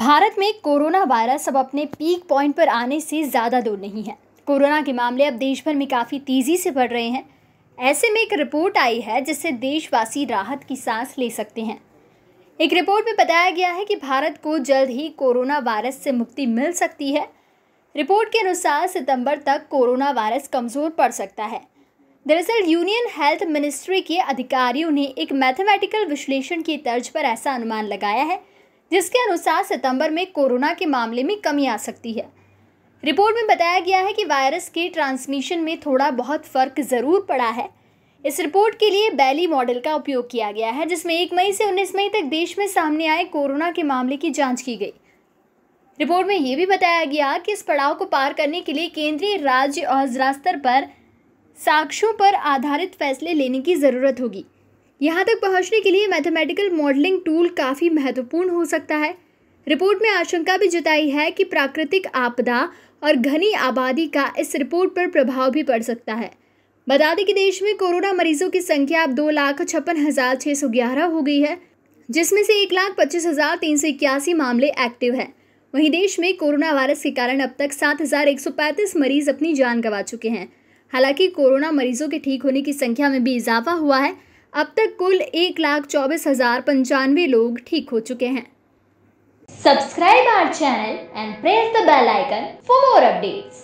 भारत में corona virus अब अपने पीक पॉइंट पर आने से ज़्यादा दूर नहीं है कोरोना के मामले अब देश भर में काफ़ी तेज़ी से बढ़ रहे हैं ऐसे में एक रिपोर्ट आई है जिससे देशवासी राहत की सांस ले सकते हैं एक रिपोर्ट में बताया गया है कि भारत को जल्द ही कोरोना वायरस से मुक्ति मिल सकती है रिपोर्ट के अनुसार सितंबर तक कोरोना वायरस कमज़ोर पड़ सकता है दरअसल यूनियन हेल्थ मिनिस्ट्री के अधिकारियों ने एक मैथमेटिकल विश्लेषण की तर्ज पर ऐसा अनुमान लगाया है जिसके अनुसार सितंबर में कोरोना के मामले में कमी आ सकती है रिपोर्ट में बताया गया है कि वायरस के ट्रांसमिशन में थोड़ा बहुत फ़र्क ज़रूर पड़ा है इस रिपोर्ट के लिए बैली मॉडल का उपयोग किया गया है जिसमें एक मई से उन्नीस मई तक देश में सामने आए कोरोना के मामले की जांच की गई रिपोर्ट में ये भी बताया गया कि इस पड़ाव को पार करने के लिए केंद्रीय राज्य और जिला स्तर पर साक्ष्यों पर आधारित फैसले लेने की ज़रूरत होगी यहाँ तक पहुँचने के लिए मैथमेटिकल मॉडलिंग टूल काफ़ी महत्वपूर्ण हो सकता है रिपोर्ट में आशंका भी जताई है कि प्राकृतिक आपदा और घनी आबादी का इस रिपोर्ट पर प्रभाव भी पड़ सकता है बता दें कि देश में कोरोना मरीजों की संख्या अब दो लाख छप्पन हज़ार छः सौ ग्यारह हो गई है जिसमें से एक लाख पच्चीस हज़ार तीन सौ इक्यासी मामले एक्टिव हैं वहीं देश में कोरोना वायरस के कारण अब तक सात हज़ार एक सौ पैंतीस मरीज अपनी जान गंवा चुके हैं हालांकि कोरोना मरीजों के ठीक होने की संख्या में भी इजाफा हुआ है अब तक कुल एक लाख चौबीस हजार पंचानवे लोग ठीक हो चुके हैं subscribe our channel and press the bell icon for more updates